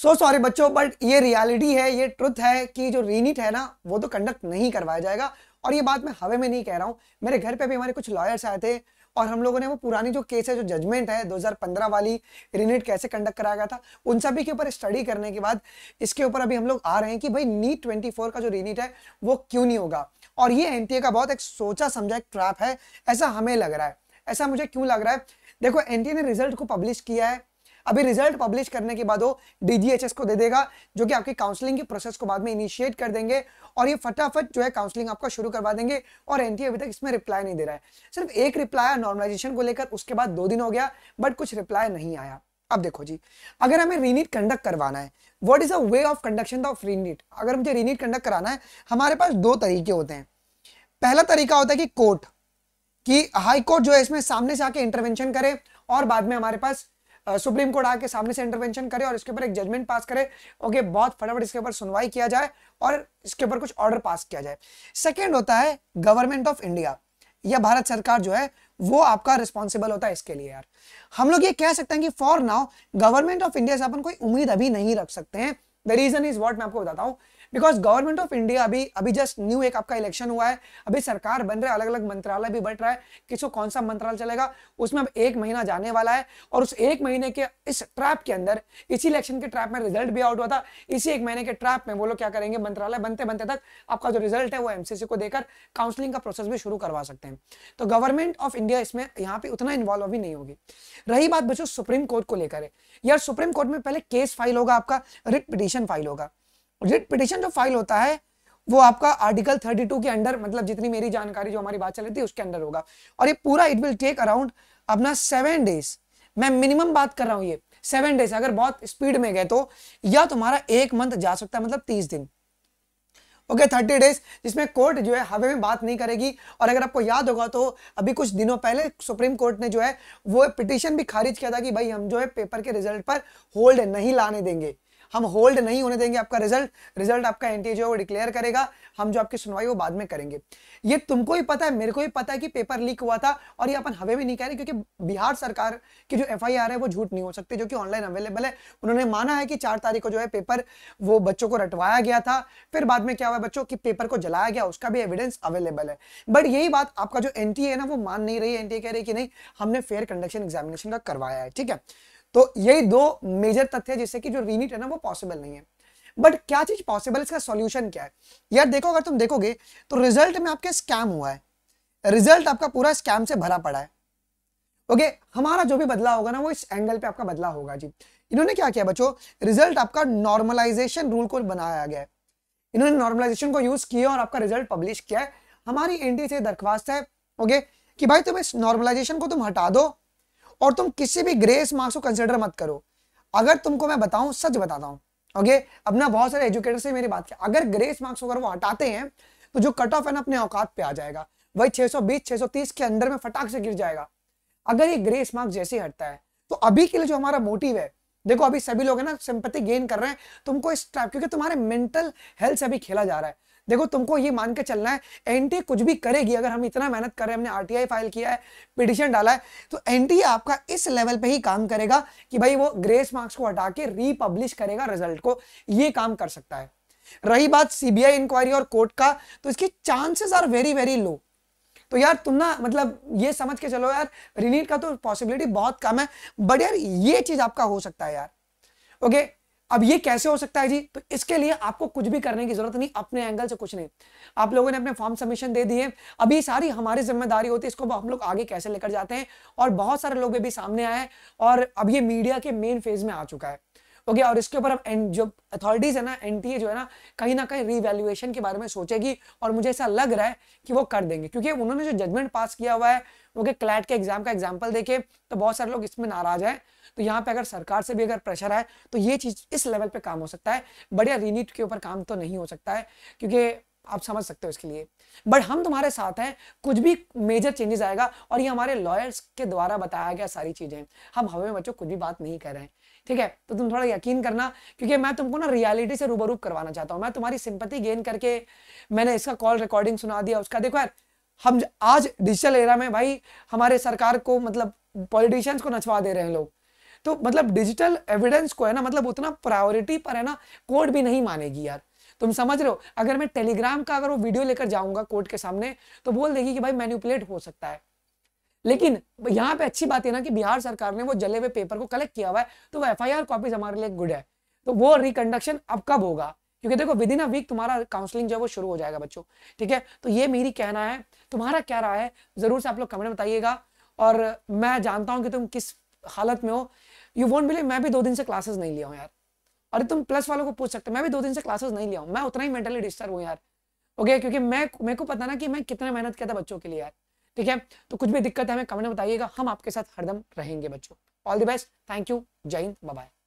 सो so sorry बच्चों but ये reality है ये ट्रुथ है कि जो रीनिट है ना वो तो कंडक्ट नहीं करवाया जाएगा और ये बात मैं हवे में नहीं कह रहा हूँ मेरे घर पे भी हमारे कुछ लॉयर्स आए थे और हम लोगों ने वो पुरानी जो केस है जो जजमेंट है 2015 वाली रीनिट कैसे कंडक्ट कराया गया था उन सभी के ऊपर स्टडी करने के बाद इसके ऊपर अभी हम लोग आ रहे हैं कि भाई नीट ट्वेंटी e का जो रीनिट है वो क्यों नहीं होगा और ये एन का बहुत एक सोचा समझा एक ट्रैप है ऐसा हमें लग रहा है ऐसा मुझे क्यों लग रहा है देखो एन ने रिजल्ट को पब्लिश किया है अभी रिजल्ट पब्लिश करने के बाद वो डीजीएचएस को दे देगा जो कि आपकी काउंसलिंग के प्रोसेस को बाद में इनिशिएट कर देंगे और ये फटाफट जो है काउंसलिंग आपका शुरू करवा देंगे और एन अभी तक इसमें रिप्लाई नहीं दे रहा है सिर्फ एक रिप्लाई आया नॉर्मलाइजेशन को लेकर उसके बाद दो दिन हो गया बट कुछ रिप्लाई नहीं आया अब देखो जी अगर हमें रीनीट कंडक्ट करवाना है what is a way of conduction of re-NEET अगर मुझे रीनीट कंडक्ट कराना है हमारे पास दो तरीके होते हैं पहला तरीका होता है कि कोर्ट कि हाई कोर्ट जो है इसमें सामने से आके इंटरवेंशन करे और बाद में हमारे पास सुप्रीम कोर्ट आके सामने से इंटरवेंशन करे और इसके ऊपर एक जजमेंट पास करे ओके बहुत फटाफट इसके ऊपर सुनवाई किया जाए और इसके ऊपर कुछ ऑर्डर पास किया जाए सेकेंड होता है गवर्नमेंट ऑफ इंडिया या भारत सरकार जो है वो आपका रिस्पॉन्सिबल होता है इसके लिए यार हम लोग ये कह सकते हैं कि for now government of India से अपन कोई उम्मीद अभी नहीं रख सकते हैं द रीजन इज वॉट मैं आपको बताता हूँ बिकॉज गवर्नमेंट ऑफ इंडिया अभी अभी जस्ट न्यू एक आपका इलेक्शन हुआ है अभी सरकार बन रहा है अलग अलग मंत्रालय भी बट रहा है किसको कौन सा मंत्रालय चलेगा उसमें अब एक महीना जाने वाला है और उस एक महीने के इस ट्रैप के अंदर इसी इलेक्शन के ट्रैप में रिजल्ट भी आउट हुआ था इसी एक महीने के ट्रैप में वो लोग क्या करेंगे मंत्रालय बनते बनते तक आपका जो रिजल्ट है वो एमसीसी को देकर काउंसिलिंग का प्रोसेस भी शुरू करवा सकते हैं तो गवर्नमेंट ऑफ इंडिया इसमें यहाँ पे उतना इन्वॉल्व अभी नहीं होगी रही बात बच्चों सुप्रीम कोर्ट को लेकर यार सुप्रीम कोर्ट में पहले केस फाइल होगा आपका रिट पिटिशन पिटिशन फाइल होगा रिट पिटिशन जो फाइल होता है वो आपका आर्टिकल 32 के अंडर मतलब जितनी मेरी जानकारी जो हमारी बात चल रही थी उसके अंडर होगा और ये पूरा इट विल टेक अराउंड अपना सेवन डेज मैं मिनिमम बात कर रहा हूँ ये सेवन डेज अगर बहुत स्पीड में गए तो या तुम्हारा एक मंथ जा सकता है मतलब तीस दिन ओके थर्टी डेज जिसमें कोर्ट जो है हवे में बात नहीं करेगी और अगर आपको याद होगा तो अभी कुछ दिनों पहले सुप्रीम कोर्ट ने जो है वो पिटिशन भी खारिज किया था कि भाई हम जो है पेपर के रिजल्ट पर होल्ड नहीं लाने देंगे हम होल्ड नहीं होने देंगे आपका रिजल्ट रिजल्ट आपका एनटीए जो है वो डिक्लेयर करेगा हम जो आपकी सुनवाई वो बाद में करेंगे ये तुमको ही पता है मेरे को भी पता है कि पेपर लीक हुआ था और ये अपन हवे भी नहीं कह रहे क्योंकि बिहार सरकार की जो एफ है वो झूठ नहीं हो सकती जो कि ऑनलाइन अवेलेबल है उन्होंने माना है कि चार तारीख को जो है पेपर वो बच्चों को रटवाया गया था फिर बाद में क्या हुआ बच्चों की पेपर को जलाया गया उसका भी एविडेंस अवेलेबल है बट यही बात आपका जो एनटीए है ना वो मान नहीं रही है एनटीए कह रही कि नहीं हमने फेयर कंडक्शन एग्जामिनेशन का करवाया है ठीक है तो यही दो मेजर तथ्य है जिससे कि जो रीनिट है ना वो पॉसिबल नहीं है बट क्या चीज पॉसिबल इसका सॉल्यूशन क्या है यार देखो अगर तुम देखोगे तो रिजल्ट में आपके स्कैम हुआ है रिजल्ट आपका पूरा स्कैम से भरा पड़ा है ओके okay, हमारा जो भी बदला होगा ना वो इस एंगल पे आपका बदला होगा जी इन्होंने क्या किया बच्चों रिजल्ट आपका नॉर्मलाइजेशन रूल को बनाया गया है इन्होंने नॉर्मलाइजेशन को यूज किया और आपका रिजल्ट पब्लिश किया है हमारी एनडी से दरख्वास्त है ओके okay, कि भाई तुम इस नॉर्मलाइजेशन को तुम हटा दो और तुम किसी भी ग्रेस मार्क्स को कंसिडर मत करो अगर तुमको मैं बताऊं सच बताता हूं ओके अब ना बहुत सारे एजुकेटर से मेरी बात की अगर ग्रेस मार्क्स अगर वो हटाते हैं तो जो कट ऑफ है ना अपने औकात पे आ जाएगा वही 620 630 के अंदर में फटाक से गिर जाएगा अगर ये ग्रेस मार्क्स जैसे हटता है तो अभी के लिए जो हमारा मोटिव है देखो अभी सभी लोग है ना सिंपत्ति गेन कर रहे हैं तुमको इस टाइप क्योंकि तुम्हारे मेंटल हेल्थ से अभी खेला जा रहा है देखो तुमको ये मान के चलना है एनटी कुछ भी करेगी अगर हम इतना मेहनत कर रहे हैं हमने आरटीआई फाइल किया है पिटिशन डाला है तो एनटी आपका इस लेवल पे ही काम करेगा कि भाई वो ग्रेस मार्क्स को हटा के रीपब्लिश करेगा रिजल्ट को ये काम कर सकता है रही बात सीबीआई इंक्वायरी और कोर्ट का तो इसके chances are very very low तो यार तुम ना मतलब ये समझ के चलो यार रिनीट का तो पॉसिबिलिटी बहुत कम है बट यार ये चीज आपका हो सकता है यार ओके अब ये कैसे हो सकता है जी तो इसके लिए आपको कुछ भी करने की जरूरत नहीं अपने एंगल से कुछ नहीं आप लोगों ने अपने फॉर्म सबमिशन दे दिए अभी सारी हमारी जिम्मेदारी होती है इसको हम लोग आगे कैसे लेकर जाते हैं और बहुत सारे लोग भी सामने आए और अब ये मीडिया के मेन फेज में आ चुका है ओके और इसके ऊपर अब जो अथॉरिटीज है ना एनटीए जो है ना कहीं ना कहीं रिवैल्यूएशन के बारे में सोचेगी और मुझे ऐसा लग रहा है कि वो कर देंगे क्योंकि उन्होंने जो जजमेंट पास किया हुआ है उनके क्लैट के एग्जाम का एग्जाम्पल देखे तो बहुत सारे लोग इसमें नाराज हैं तो यहाँ पे अगर सरकार से भी अगर प्रेशर है तो ये चीज इस लेवल पे काम हो सकता है बढ़िया रीनीट के ऊपर काम तो नहीं हो सकता है क्योंकि आप समझ सकते हो इसके लिए बट हम तुम्हारे साथ हैं कुछ भी मेजर चेंजेस आएगा और ये हमारे लॉयर्स के द्वारा बताया गया सारी चीज़ें हम हवे में बच्चों कुछ भी बात नहीं कर रहे हैं ठीक है तो तुम थोड़ा यकीन करना क्योंकि मैं तुमको ना रियलिटी से रूबरू करवाना चाहता हूँ मैं तुम्हारी सिंपति गेन करके मैंने इसका कॉल रिकॉर्डिंग सुना दिया उसका देखो यार हम आज डिजिटल एरा में भाई हमारे सरकार को मतलब पॉलिटिशियंस को नचवा दे रहे हैं लोग तो मतलब डिजिटल एविडेंस को है ना मतलब उतना प्रायोरिटी पर है ना कोर्ट भी नहीं मानेगी यार तुम समझ रहे हो अगर मैं टेलीग्राम का अगर वो वीडियो लेकर जाऊंगा कोर्ट के सामने तो बोल देगी कि भाई मैन्यूपुलेट हो सकता है लेकिन यहाँ पे अच्छी बात है ना कि बिहार सरकार ने वो जले हुए पेपर को कलेक्ट किया हुआ है तो वो एफ आई कॉपीज हमारे लिए गुड है तो वो रिकंडक्शन अब कब होगा क्योंकि देखो विद इन अ वीक तुम्हारा काउंसलिंग जो है वो शुरू हो जाएगा बच्चों ठीक है तो ये मेरी कहना है तुम्हारा क्या रहा है जरूर से आप लोग कमेंट बताइएगा और मैं जानता हूं कि तुम किस हालत में हो यू वॉन्ट बिलीव मैं भी दो दिन से क्लासेस नहीं लिया हूं यार अरे तुम प्लस वालों को पूछ सकते मैं भी दो दिन से क्लासेस नहीं लिया हूँ मैं उतना ही मेंटली डिस्टर्ब हूँ यार ओके okay, क्योंकि मैं मेरे को पता ना कि मैं कितना मेहनत किया था बच्चों के लिए यार ठीक है तो कुछ भी दिक्कत है हमें कमेंट में बताइएगा हम आपके साथ हरदम रहेंगे बच्चों all the best thank you जय हिंद बाय